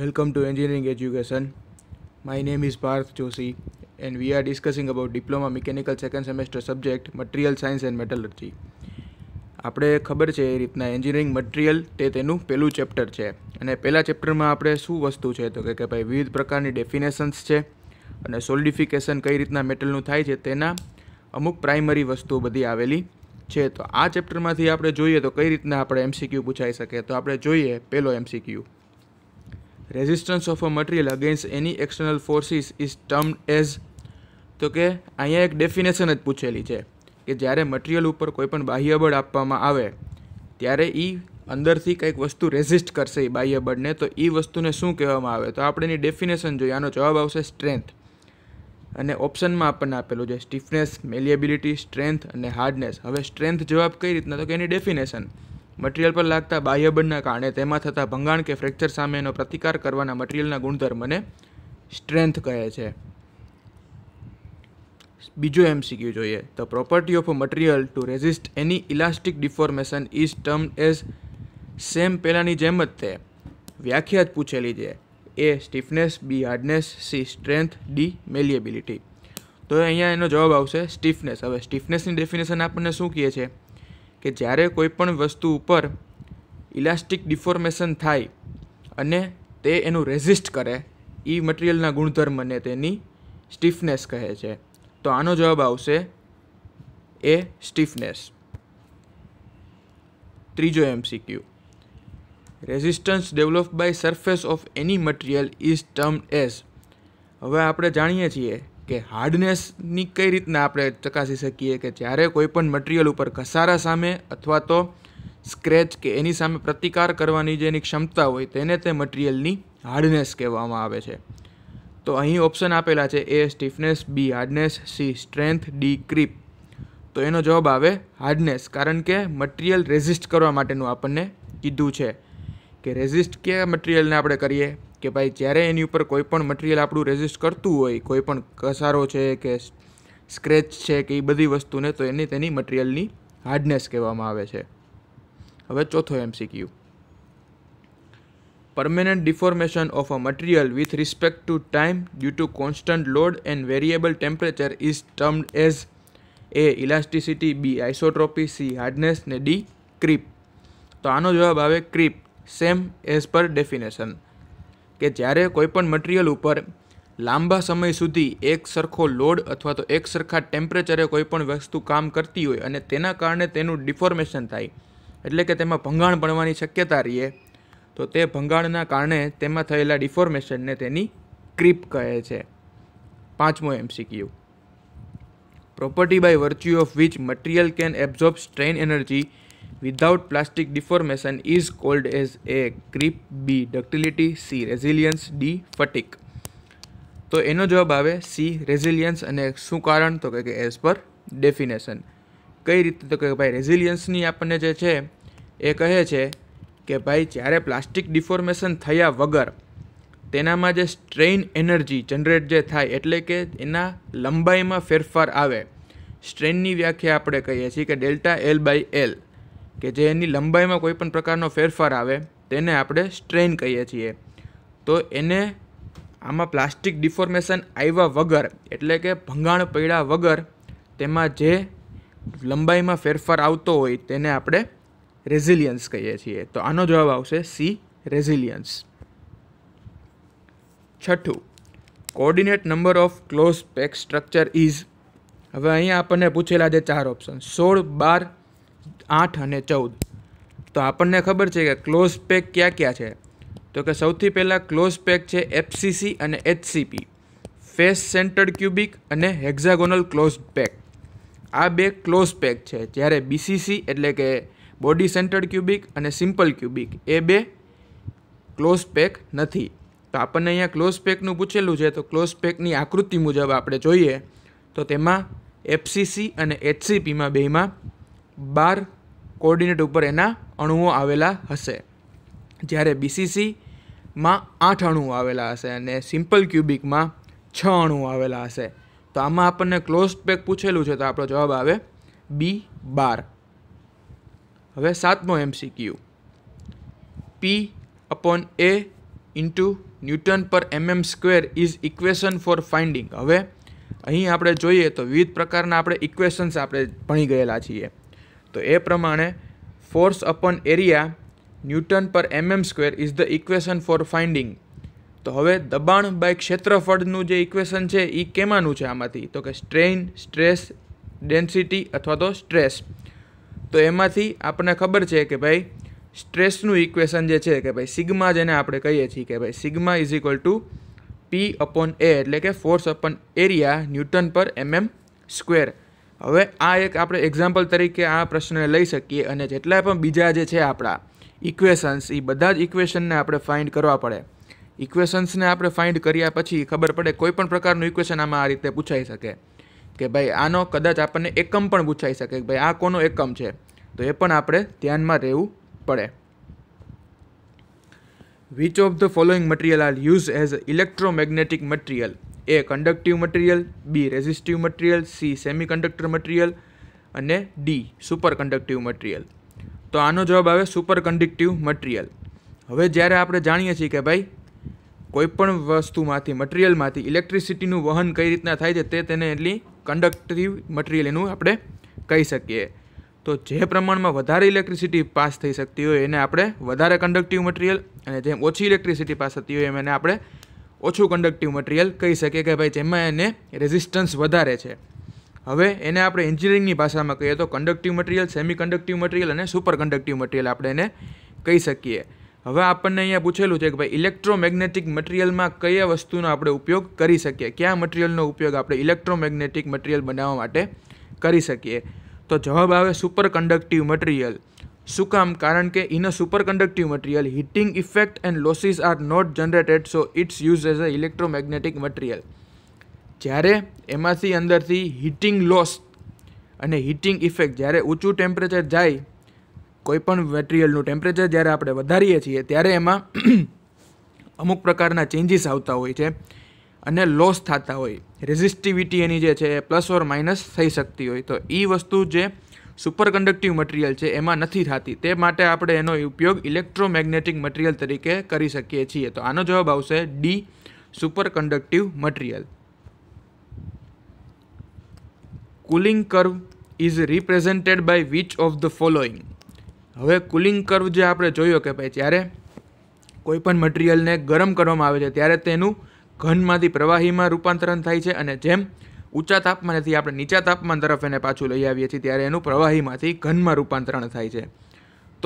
Welcome to Engineering Education. My name is Parth Joshi and we are discussing about diploma mechanical second semester subject Material science and Metallurgy. આપણે ખબર છે એ રીતના engineering material તે તેનું પહેલું chapter છે અને પહેલાં ચેપ્ટરમાં આપણે શું વસ્તુ છે તો કે ભાઈ વિવિધ પ્રકારની ડેફિનેશન્સ છે અને સોલિડિફિકેશન કઈ રીતના મેટલનું થાય છે તેના અમુક પ્રાઇમરી વસ્તુઓ બધી આવેલી છે તો આ ચેપ્ટરમાંથી આપણે જોઈએ તો કઈ રીતના આપણે એમસીક્યુ પૂછાઈ શકે તો આપણે જોઈએ પહેલો MCQ resistance of a material against any external forces is term as તો કે અહીંયા એક ડેફિનેશન જ પૂછેલી છે કે જ્યારે મટીરિયલ ઉપર કોઈપણ બાહ્યબળ આપવામાં આવે ત્યારે એ અંદરથી કંઈક વસ્તુ રેઝિસ્ટ કરશે એ બાહ્ય તો એ વસ્તુને શું કહેવામાં આવે તો આપણે એની ડેફિનેશન જોઈએ આનો જવાબ આવશે સ્ટ્રેન્થ અને ઓપ્શનમાં આપણને આપેલું છે સ્ટીફનેસ મેલિએબિલિટી સ્ટ્રેન્થ અને હાર્ડનેસ હવે સ્ટ્રેન્થ જવાબ કઈ રીતના તો કે એની ડેફિનેશન મટીરિયલ પર લાગતા બાહ્ય કારણે તેમાં થતા ભંગાણ કે ફ્રેક્ચર સામેનો પ્રતિકાર કરવાના મટીરિયલના ગુણધર્મને સ્ટ્રેન્થ કહે છે બીજો શીખ્યું જોઈએ તો property of a material to resist any elastic deformation is term as same પહેલાંની જેમ જ તે વ્યાખ્યા જ પૂછેલી છે A stiffness B hardness C strength D malleability તો અહીંયા એનો જવાબ આવશે સ્ટીફનેસ હવે સ્ટીફનેસની ડેફિનેશન આપણને શું કહે છે કે જ્યારે કોઈ પણ વસ્તુ ઉપર ઇલાસ્ટિક ડિફોર્મેશન થાય અને તે એનું રેઝિસ્ટ કરે એ મટિરિયલના ગુણધર્મને તેની સ્ટીફનેસ કહે છે તો આનો જવાબ આવશે એ સ્ટીફનેસ ત્રીજો MCQ resistance develop by surface of any material is term as હવે આપણે જાણીએ છીએ કે હાર્ડનેસની કઈ રીતના આપણે ચકાસી શકીએ કે જ્યારે કોઈ પણ મટિરિયલ ઉપર ઘસારા સામે અથવા તો સ્ક્રેચ કે એની સામે પ્રતિકાર કરવાની જે એની ક્ષમતા હોય તેને તે મટિરિયલની હાર્ડનેસ કહેવામાં આવે છે તો અહીં ઓપ્શન આપેલા છે A stiffness B hardness C strength D creep તો એનો જવાબ આવે હાર્ડનેસ કારણ કે મટિરિયલ રેઝિસ્ટ કરવા માટેનું આપણને કીધું છે કે રેઝિસ્ટ કયા મટિરિયલને આપણે કરીએ કે ભાઈ જ્યારે એની ઉપર કોઈ પણ મટીરિયલ આપણું રેઝિસ્ટ કરતું હોય કોઈ પણ ઘસારો છે કે સ્ક્રેચ છે કે એ બધી વસ્તુને તો એને તેની મટીરિયલની હાર્ડનેસ કહેવામાં આવે છે હવે ચોથો MCQ permanent deformation of a material with respect to time due to constant load and variable temperature is termed as A elasticity B isotropy C hardness ને ડી ક્રીપ તો આનો જવાબ આવે creep same as per definition કે જ્યારે કોઈપણ material ઉપર લાંબા સમય સુધી એક સરખો લોડ અથવા તો એક સરખા ટેમ્પરેચરે કોઈપણ વસ્તુ કામ કરતી હોય અને તેના કારણે તેનું ડિફોર્મેશન થાય એટલે કે તેમાં ભંગાણ બનવાની શક્યતા રહીએ તો તે ભંગાણના કારણે તેમાં થયેલા ડિફોર્મેશનને તેની ક્રીપ કહે છે પાંચમો MCQ property by virtue of which material can absorb strain energy without plastic deformation is called as A creep B ductility C resilience D fatigue તો એનો જવાબ આવે સી રેઝિલિયન્સ અને શું કારણ તો કે એઝ પર ડેફિનેશન કઈ રીતે તો કે ભાઈ રેઝિલિયન્સની આપણને જે છે એ કહે છે કે ભાઈ જ્યારે પ્લાસ્ટિક ડિફોર્મેશન થયા વગર તેનામાં જે સ્ટ્રેઇન એનર્જી જનરેટ જે થાય એટલે કે એના લંબાઈમાં ફેરફાર આવે સ્ટ્રેઇનની વ્યાખ્યા આપણે કહીએ છીએ કે delta L by L K જે એની લંબાઈમાં કોઈ પણ પ્રકારનો ફેરફાર આવે તેને આપણે સ્ટ્રેન કહીએ છીએ તો એને આમાં પ્લાસ્ટિક ડિફોર્મેશન આવ્યા વગર એટલે કે ભંગાણ પડ્યા વગર તેમાં જે લંબાઈમાં ફેરફાર આવતો હોય તેને આપણે રેઝિલિયન્સ કહીએ છીએ તો આનો જવાબ આવશે સી રેઝિલિયન્સ છઠ્ઠું coordinate number of close pack structure is હવે અહીંયા આપણને પૂછેલા જે ચાર ઓપ્શન સોળ બાર આઠ અને ચૌદ તો આપણને ખબર છે કે ક્લોઝ પેક કયા કયા છે તો કે સૌથી પહેલાં ક્લોઝ પેક છે એફસીસી અને એચસીપી ફેસ સેન્ટર્ડ ક્યુબિક અને હેક્ઝાગોનલ ક્લોઝ પેક આ બે ક્લોઝ પેક છે જ્યારે બીસીસી એટલે કે બોડી સેન્ટર્ડ ક્યુબિક અને સિમ્પલ ક્યુબિક એ બે ક્લોઝ પેક નથી તો આપણને અહીંયા ક્લોઝ પેકનું પૂછેલું છે તો ક્લોઝ પેકની આકૃતિ મુજબ આપણે જોઈએ તો તેમાં એફસીસી અને એચસીપીમાં બેમાં બાર કોઓર્ડિનેટ ઉપર એના અણુઓ આવેલા હશે જ્યારે બીસીસીમાં આઠ અણુઓ આવેલા હશે અને સિમ્પલ ક્યુબિકમાં છ અણુઓ આવેલા હશે તો આમાં આપણને ક્લોઝ પેક પૂછેલું છે તો આપણો જવાબ આવે બી બાર હવે સાતમો Q P upon A into newton per mm square is equation for finding હવે અહીં આપણે જોઈએ તો વિવિધ પ્રકારના આપણે ઇક્વેશન્સ આપણે ભણી ગયેલા છીએ તો એ પ્રમાણે force upon area newton per mm square is the equation for finding તો હવે દબાણ બાય ક્ષેત્રફળનું જે ઇક્વેશન છે એ કેમાનું છે આમાંથી તો કે સ્ટ્રેઇન સ્ટ્રેસ ડેન્સિટી અથવા તો સ્ટ્રેસ તો એમાંથી આપણને ખબર છે કે ભાઈ સ્ટ્રેસનું ઇક્વેશન જે છે કે ભાઈ સિગ્મા જેને આપણે કહીએ છીએ કે ભાઈ sigma is equal to P upon A એટલે કે force upon area newton per mm mm square હવે આ એક આપણે એક્ઝામ્પલ તરીકે આ પ્રશ્નને લઈ શકીએ અને જેટલા પણ બીજા જે છે આપણા ઇક્વેશન્સ એ બધા જ ઇક્વેશનને આપણે ફાઇન્ડ કરવા પડે ઇક્વેશન્સને આપણે ફાઇન્ડ કર્યા પછી ખબર પડે કોઈ પણ પ્રકારનું ઇક્વેશન આમાં આ રીતે પૂછાઈ શકે કે ભાઈ આનો કદાચ આપણને એકમ પણ પૂછાઈ શકે કે ભાઈ આ કોનો એકમ છે તો એ પણ આપણે ધ્યાનમાં રહેવું પડે which of the following material are use as electromagnetic material A conductive material B resistive material C semi semiconductor material અને ડી સુપર કન્ડક્ટિવ મટીરિયલ તો આનો જવાબ આવે સુપર કન્ડક્ટિવ મટીરિયલ હવે જ્યારે આપણે જાણીએ છીએ કે ભાઈ કોઈપણ વસ્તુમાંથી મટીરિયલમાંથી ઇલેક્ટ્રિસિટીનું વહન કઈ રીતના થાય છે તે તેને એટલી કન્ડક્ટિવ મટીરિયલ એનું આપણે કહી શકીએ તો જે પ્રમાણમાં વધારે ઇલેક્ટ્રિસિટી પાસ થઈ શકતી હોય એને આપણે વધારે કન્ડક્ટિવ મટીરિયલ અને જેમ ઓછી ઇલેક્ટ્રિસિટી પાસ થતી હોય એમ એને આપણે ઓછું કંડક્ટિવ મટિરિયલ કહી શકીએ કે ભાઈ જેમાં એને રેઝિસ્ટન્સ વધારે છે હવે એને આપણે એન્જિનિયરિંગની ભાષામાં કહીએ તો conductive material semi conductive material અને સુપર કંડક્ટિવ મટિરિયલ આપણે એને કહી શકીએ હવે આપણને અહીંયા પૂછેલું છે કે ભાઈ ઇલેક્ટ્રોમેગ્નેટિક મટિરિયલમાં કયા વસ્તુનો આપણે ઉપયોગ કરી શકીએ કયા મટિરિયલનો ઉપયોગ આપણે ઇલેક્ટ્રોમેગ્નેટિક મટિરિયલ બનાવવા માટે કરી શકીએ તો જવાબ આવે સુપર કંડક્ટિવ મટિરિયલ શું કામ કારણ કે in a super conductive material heating effect and losses are not generated so it's use as a electromagnetic material જ્યારે એમાંથી અંદરથી હીટિંગ લોસ અને હીટિંગ ઇફેક્ટ જ્યારે ઊંચું ટેમ્પરેચર જાય કોઈપણ મટીરિયલનું ટેમ્પરેચર જ્યારે આપણે વધારીએ છીએ ત્યારે એમાં અમુક પ્રકારના ચેન્જીસ આવતા હોય છે અને લોસ થતા હોય રેઝિસ્ટિવિટી એની જે છે એ પ્લસ ઓર માઇનસ થઈ શકતી હોય તો એ વસ્તુ જે સુપર કન્ડક્ટિવ મટીરિયલ છે એમાં નથી થતી તે માટે આપણે એનો ઉપયોગ ઇલેક્ટ્રોમેગ્નેટિક મટીરિયલ તરીકે કરી શકીએ છીએ તો આનો જવાબ આવશે D super conductive material cooling curve is represented by which of the following હવે કુલિંગ કર્વ જે આપણે જોયો કે ભાઈ જ્યારે કોઈપણ મટીરિયલને ગરમ કરવામાં આવે છે ત્યારે તેનું ઘનમાંથી પ્રવાહીમાં રૂપાંતરણ થાય છે અને જેમ ઊંચા તાપમાનેથી આપણે નીચા તાપમાન તરફ એને પાછું લઈ આવીએ છીએ ત્યારે એનું પ્રવાહીમાંથી ઘનમાં રૂપાંતરણ થાય છે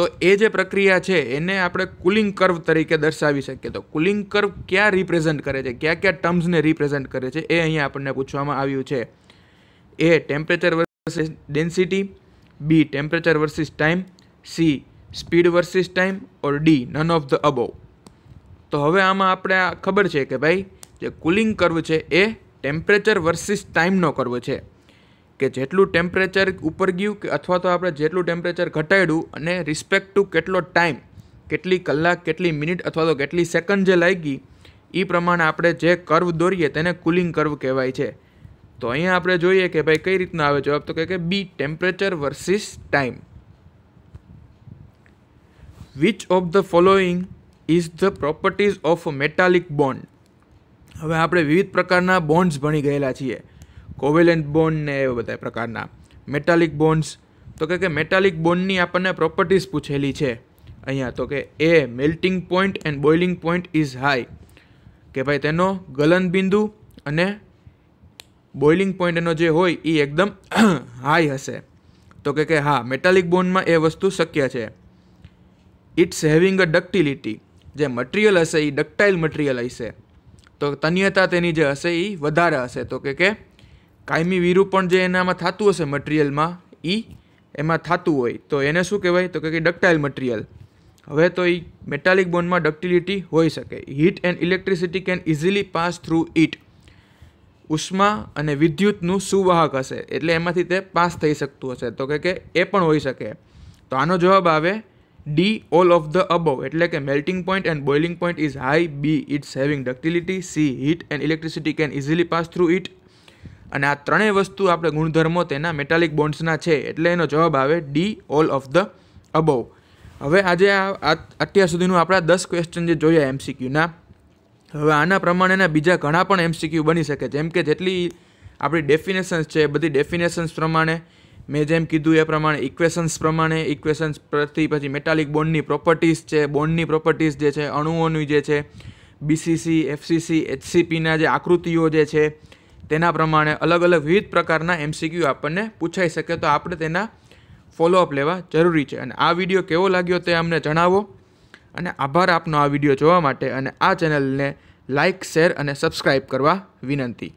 તો એ જે પ્રક્રિયા છે એને આપણે કુલિંગ કર્વ તરીકે દર્શાવી શકીએ તો કુલિંગ કર્વ ક્યાં રિપ્રેઝન્ટ કરે છે કયા કયા ટર્મ્સને રિપ્રેઝન્ટ કરે છે એ અહીંયા આપણને પૂછવામાં આવ્યું છે A temperature versus density B temperature versus time C speed versus time or D none of the above તો હવે આમાં આપણે ખબર છે કે ભાઈ જે કુલિંગ કર્વ છે એ ટેમ્પરેચર વર્સિસ ટાઈમનો કરવો છે કે જેટલું ટેમ્પરેચર ઉપર ગયું કે અથવા તો આપણે જેટલું ટેમ્પરેચર ઘટાડ્યું અને રિસ્પેક્ટ ટુ કેટલો ટાઈમ કેટલી કલાક કેટલી મિનિટ અથવા તો કેટલી સેકન્ડ જે લાગી એ પ્રમાણે આપણે જે કર્વ દોરીએ તેને કુલિંગ કર્વ કહેવાય છે તો અહીંયા આપણે જોઈએ કે ભાઈ કઈ રીતના આવે જવાબ તો કહે કે B temperature versus time which of the following is the properties of metallic bond હવે આપણે વિવિધ પ્રકારના બોન્ડ્સ ભણી ગયેલા છીએ કોવેલેન્ટ બોન્ડ ને એવા બધા પ્રકારના મેટાલિક બોન્ડ્સ તો કે મેટાલિક બોન્ડની આપણને પ્રોપર્ટીઝ પૂછેલી છે અહીંયા તો કે A melting point and boiling point is high કે ભાઈ તેનો ગલન બિંદુ અને બોઇલિંગ પોઈન્ટ એનો જે હોય એ એકદમ હાઈ હશે તો કે હા મેટાલિક બોન્ડમાં એ વસ્તુ શક્ય છે ઇટ્સ હેવિંગ અ ડક્ટિલિટી જે મટીરિયલ હશે એ ડક્ટાઇલ મટીરિયલ હશે તો તન્યતા તેની જે હશે એ વધારે હશે તો કે કે કાયમી વિરૂપણ જે એનામાં થતું હશે મટીરિયલમાં એ એમાં થતું હોય તો એને શું કહેવાય તો કે ડક્ટાઇલ મટીરિયલ હવે તો એ મેટાલિક બોન્ડમાં ડક્ટિલિટી હોઈ શકે heat and electricity can easily pass through it ઉષ્મા અને વિદ્યુતનું સુવાહક હશે એટલે એમાંથી તે પાસ થઈ શકતું હશે તો કે એ પણ હોઈ શકે તો આનો જવાબ આવે D all of the above એટલે કે melting point and boiling point is high B it's having ductility C heat and electricity can easily pass through it અને આ ત્રણેય વસ્તુ આપણે ગુણધર્મો તેના મેટાલિક બોન્ડ્સના છે એટલે એનો જવાબ આવે D all of the above હવે આજે આ અત્યાર સુધીનું આપણા દસ ક્વેશ્ચન જે જોયા એમસીક્યુના હવે આના પ્રમાણેના બીજા ઘણા પણ એમસીક્યુ બની શકે જેમ કે જેટલી આપણી ડેફિનેશન્સ છે બધી ડેફિનેશન્સ પ્રમાણે મેં જેમ કીધું એ પ્રમાણે ઇક્વેશન્સ પ્રમાણે ઇક્વેશન્સ પ્રતિ પછી મેટાલિક બોન્ડની પ્રોપર્ટીઝ છે બોન્ડની પ્રોપર્ટીઝ જે છે અણુઓની જે છે બીસીસી એફસીસી એચસીપીના જે આકૃતિઓ જે છે તેના પ્રમાણે અલગ અલગ વિવિધ પ્રકારના એમસીક્યુ આપણને પૂછાઈ શકે તો આપણે તેના ફોલોઅપ લેવા જરૂરી છે અને આ વિડીયો કેવો લાગ્યો તે અમને જણાવો અને આભાર આપનો આ વિડીયો જોવા માટે અને આ ચેનલને લાઇક શેર અને સબસ્ક્રાઈબ કરવા વિનંતી